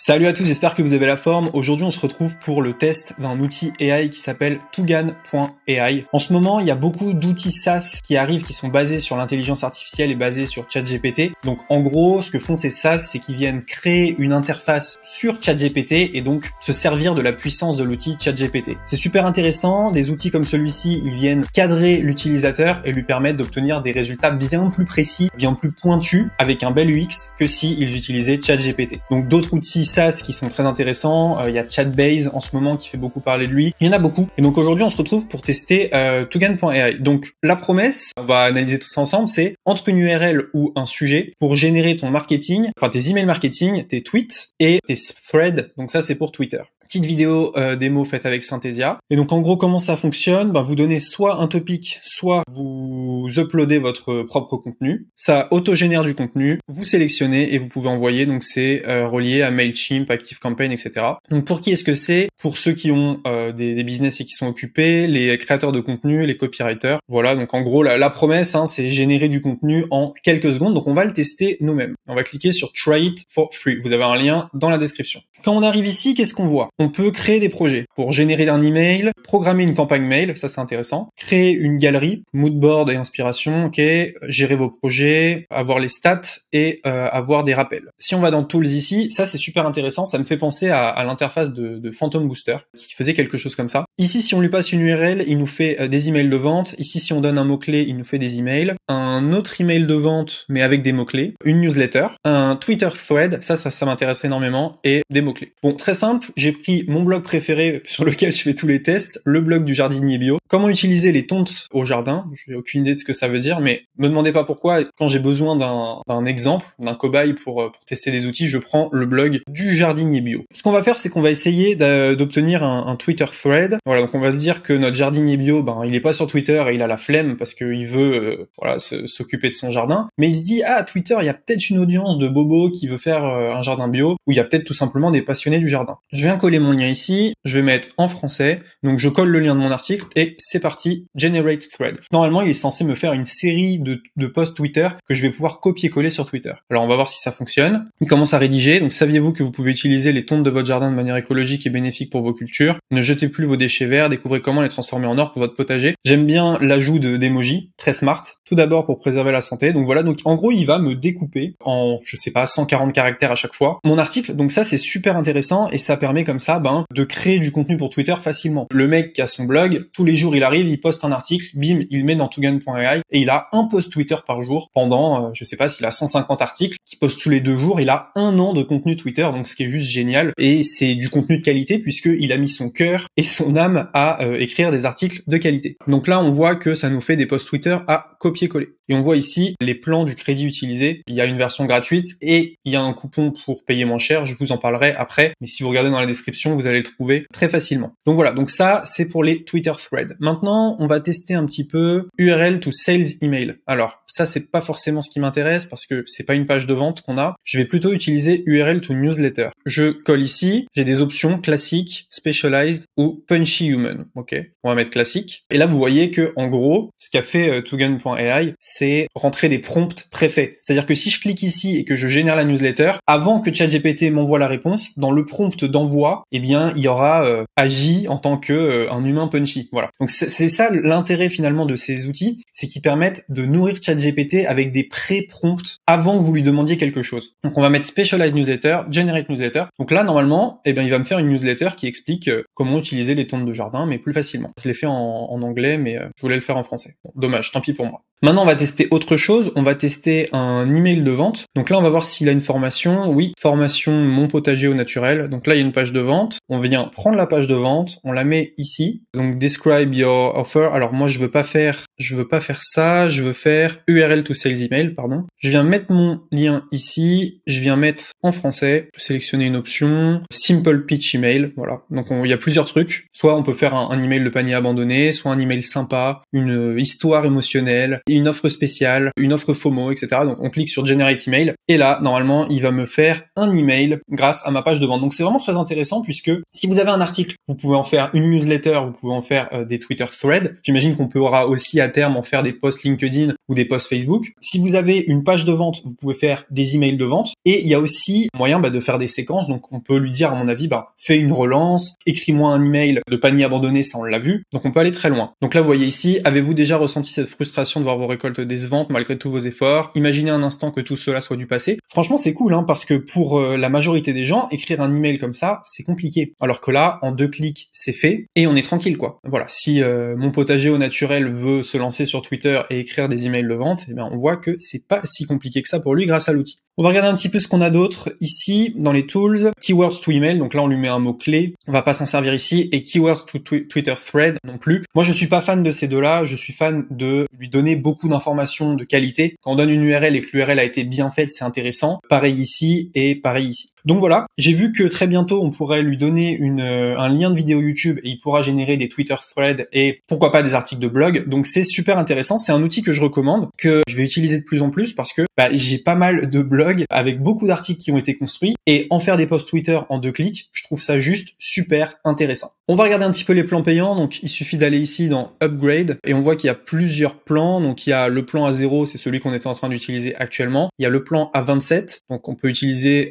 Salut à tous, j'espère que vous avez la forme. Aujourd'hui, on se retrouve pour le test d'un outil AI qui s'appelle Tugan.ai. En ce moment, il y a beaucoup d'outils SaaS qui arrivent qui sont basés sur l'intelligence artificielle et basés sur ChatGPT. Donc en gros, ce que font ces SaaS, c'est qu'ils viennent créer une interface sur ChatGPT et donc se servir de la puissance de l'outil ChatGPT. C'est super intéressant, des outils comme celui-ci, ils viennent cadrer l'utilisateur et lui permettre d'obtenir des résultats bien plus précis, bien plus pointus avec un bel UX que s'ils utilisaient ChatGPT. Donc d'autres outils SaaS qui sont très intéressants. Euh, il y a Chatbase en ce moment qui fait beaucoup parler de lui. Il y en a beaucoup. Et donc aujourd'hui, on se retrouve pour tester euh, Tugan.ai. Donc la promesse, on va analyser tout ça ensemble, c'est entre une URL ou un sujet pour générer ton marketing, enfin tes emails marketing, tes tweets et tes threads. Donc ça, c'est pour Twitter petite vidéo euh, démo faite avec Synthesia. Et donc en gros comment ça fonctionne ben, Vous donnez soit un topic, soit vous uploadez votre propre contenu. Ça autogénère du contenu, vous sélectionnez et vous pouvez envoyer. Donc c'est euh, relié à Mailchimp, ActiveCampaign, etc. Donc pour qui est-ce que c'est Pour ceux qui ont euh, des, business et qui sont occupés, les créateurs de contenu, les copywriters. Voilà, donc en gros la, la promesse, hein, c'est générer du contenu en quelques secondes. Donc on va le tester nous-mêmes. On va cliquer sur Try it for free. Vous avez un lien dans la description. Quand on arrive ici, qu'est-ce qu'on voit On peut créer des projets pour générer un email, programmer une campagne mail, ça c'est intéressant, créer une galerie, moodboard et inspiration, ok, gérer vos projets, avoir les stats et euh, avoir des rappels. Si on va dans Tools ici, ça c'est super intéressant, ça me fait penser à, l'interface de, Phantom Booster qui faisait quelque chose comme ça. Ici, si on lui passe une URL, il nous fait euh, des emails de vente. Ici, si on donne un mot-clé, il nous fait des emails. Un autre email de vente, mais avec des mots-clés. Une newsletter. Un Twitter thread, ça, ça, ça m'intéresse énormément. Et des clés Bon, très simple, j'ai pris mon blog préféré sur lequel je fais tous les tests, le blog du jardinier bio. Comment utiliser les tontes au jardin J'ai aucune idée de ce que ça veut dire, mais me demandez pas pourquoi. Quand j'ai besoin d'un exemple, d'un cobaye euh, pour, tester des outils, je prends le blog du jardinier bio. Ce qu'on va faire, c'est qu'on va essayer d'obtenir un, Twitter thread. Voilà, donc on va se dire que notre jardinier bio, ben, il est pas sur Twitter et il a la flemme parce qu'il veut euh, voilà, s'occuper de son jardin. Mais il se dit, ah, Twitter, il y a peut-être une audience de bobos qui veut faire euh, un jardin bio, ou il y a peut-être tout simplement des passionné du jardin. Je viens coller mon lien ici, je vais mettre en français, donc je colle le lien de mon article et c'est parti, generate thread. Normalement, il est censé me faire une série de, de posts Twitter que je vais pouvoir copier-coller sur Twitter. Alors on va voir si ça fonctionne. Il commence à rédiger, donc saviez-vous que vous pouvez utiliser les tontes de votre jardin de manière écologique et bénéfique pour vos cultures Ne jetez plus vos déchets verts, découvrez comment les transformer en or pour votre potager. J'aime bien l'ajout d'emoji. très smart. Tout d'abord pour préserver la santé. Donc voilà, donc en gros, il va me découper en, je sais pas, 140 caractères à chaque fois. Mon article, donc ça c'est super intéressant et ça permet comme ça ben, de créer du contenu pour Twitter facilement. Le mec qui a son blog, tous les jours il arrive, il poste un article, bim, il met dans togun.ai et il a un post Twitter par jour pendant, euh, je sais pas s'il a 150 articles, qui poste tous les deux jours, il a un an de contenu Twitter, donc ce qui est juste génial et c'est du contenu de qualité puisqu'il a mis son cœur et son âme à euh, écrire des articles de qualité. Donc là on voit que ça nous fait des posts Twitter à copier-coller. Et on voit ici les plans du crédit utilisé. Il y a une version gratuite et il y a un coupon pour payer moins cher. Je vous en parlerai après, mais si vous regardez dans la description, vous allez le trouver très facilement. Donc voilà, donc ça c'est pour les Twitter threads. Maintenant, on va tester un petit peu URL to sales email. Alors ça c'est pas forcément ce qui m'intéresse parce que c'est pas une page de vente qu'on a. Je vais plutôt utiliser URL to newsletter. Je colle ici, j'ai des options classiques, specialized ou punchy human. Ok, on va mettre classique. Et là vous voyez que en gros, ce qu'a fait euh, Tugan.ai, c'est rentrer des prompts préfaits. C'est-à-dire que si je clique ici et que je génère la newsletter, avant que ChatGPT m'envoie la réponse, dans le prompt d'envoi, eh bien, il aura euh, agi en tant que euh, un humain punchy. Voilà. Donc c'est ça l'intérêt finalement de ces outils, c'est qu'ils permettent de nourrir ChatGPT avec des pré-prompts avant que vous lui demandiez quelque chose. Donc on va mettre specialized newsletter, generate newsletter. Donc là normalement, eh bien, il va me faire une newsletter qui explique euh, comment utiliser les tontes de jardin, mais plus facilement. Je l'ai fait en, anglais, mais je voulais le faire en français. dommage, tant pis pour moi. Maintenant, on va tester autre chose. On va tester un email de vente. Donc là, on va voir s'il a une formation. Oui, formation mon potager au naturel. Donc là, il y a une page de vente. On vient prendre la page de vente. On la met ici. Donc describe your offer. Alors moi, je veux pas faire, je veux pas faire ça. Je veux faire URL to sales email, pardon. Je viens mettre mon lien ici. Je viens mettre en français. Je peux sélectionner une option. Simple pitch email. Voilà. Donc il y a plusieurs trucs. Soit on peut faire un, un email de panier abandonné, soit un email sympa, une histoire émotionnelle une offre spéciale, une offre FOMO, etc. Donc on clique sur Generate Email et là, normalement, il va me faire un email grâce à ma page de vente. Donc c'est vraiment très intéressant puisque si vous avez un article, vous pouvez en faire une newsletter, vous pouvez en faire euh, des Twitter threads. J'imagine qu'on pourra aussi à terme en faire des posts LinkedIn ou des posts Facebook. Si vous avez une page de vente, vous pouvez faire des emails de vente et il y a aussi moyen bah, de faire des séquences. Donc on peut lui dire, à mon avis, bah, fais une relance, écris-moi un email de panier abandonné, ça on l'a vu. Donc on peut aller très loin. Donc là, vous voyez ici, avez-vous déjà ressenti cette frustration de voir vos récoltes décevantes malgré tous vos efforts. Imaginez un instant que tout cela soit du passé. Franchement, c'est cool, hein, parce que pour euh, la majorité des gens, écrire un email comme ça, c'est compliqué. Alors que là, en deux clics, c'est fait et on est tranquille, quoi. Voilà. Si euh, mon potager au naturel veut se lancer sur Twitter et écrire des emails de vente, eh ben, on voit que c'est pas si compliqué que ça pour lui grâce à l'outil. On va regarder un petit peu ce qu'on a d'autre ici dans les tools. Keywords to email, donc là on lui met un mot-clé, on va pas s'en servir ici, et keywords to Twitter thread non plus. Moi je suis pas fan de ces deux-là, je suis fan de lui donner beaucoup d'informations de qualité. Quand on donne une URL et que l'URL a été bien faite, c'est intéressant. Pareil ici et pareil ici. Donc voilà, j'ai vu que très bientôt on pourrait lui donner une, euh, un lien de vidéo YouTube et il pourra générer des Twitter threads et pourquoi pas des articles de blog. Donc c'est super intéressant, c'est un outil que je recommande, que je vais utiliser de plus en plus parce que bah, j'ai pas mal de blogs avec beaucoup d'articles qui ont été construits et en faire des posts Twitter en deux clics, je trouve ça juste super intéressant. On va regarder un petit peu les plans payants. Donc, il suffit d'aller ici dans Upgrade et on voit qu'il y a plusieurs plans. Donc, il y a le plan à 0, c'est celui qu'on était en train d'utiliser actuellement. Il y a le plan à 27. Donc, on peut utiliser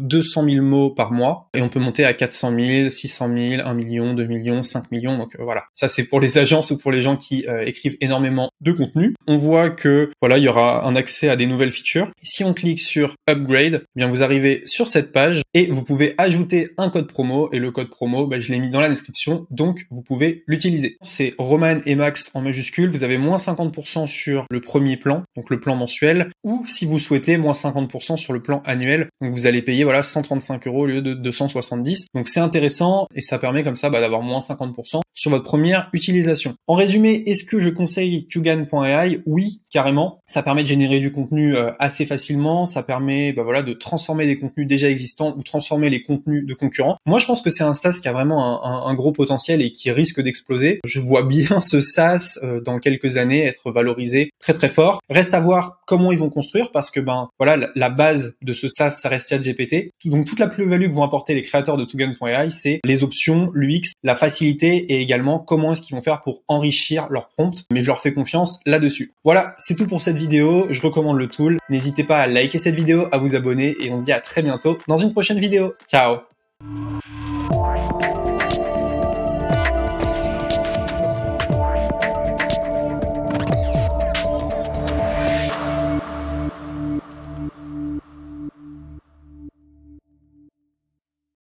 200 euh, 000 mots par mois et on peut monter à 400 000, 600 000, 1 million, 2 millions, 5 millions. Donc, euh, voilà. Ça, c'est pour les agences ou pour les gens qui euh, écrivent énormément de contenu. On voit que, voilà, il y aura un accès à des nouvelles features. si on clique sur Upgrade, eh bien, vous arrivez sur cette page et vous pouvez ajouter un code promo et le code promo, bah, je l'ai mis dans la inscription donc vous pouvez l'utiliser. C'est Roman et Max en majuscule, vous avez moins 50% sur le premier plan, donc le plan mensuel, ou si vous souhaitez, moins 50% sur le plan annuel, donc vous allez payer voilà 135 euros au lieu de 270. Donc c'est intéressant et ça permet comme ça bah, d'avoir moins 50% sur votre première utilisation. En résumé, est-ce que je conseille Tugan.ai Oui, carrément. Ça permet de générer du contenu euh, assez facilement, ça permet bah, voilà de transformer des contenus déjà existants ou transformer les contenus de concurrents. Moi, je pense que c'est un SaaS qui a vraiment un un, gros potentiel et qui risque d'exploser. Je vois bien ce SaaS euh, dans quelques années être valorisé très très fort. Reste à voir comment ils vont construire parce que ben voilà la base de ce SaaS ça reste ChatGPT. Donc toute la plus-value que vont apporter les créateurs de Togun.ai c'est les options, l'UX, la facilité et également comment est-ce qu'ils vont faire pour enrichir leur prompt. Mais je leur fais confiance là-dessus. Voilà, c'est tout pour cette vidéo. Je recommande le tool. N'hésitez pas à liker cette vidéo, à vous abonner et on se dit à très bientôt dans une prochaine vidéo. Ciao.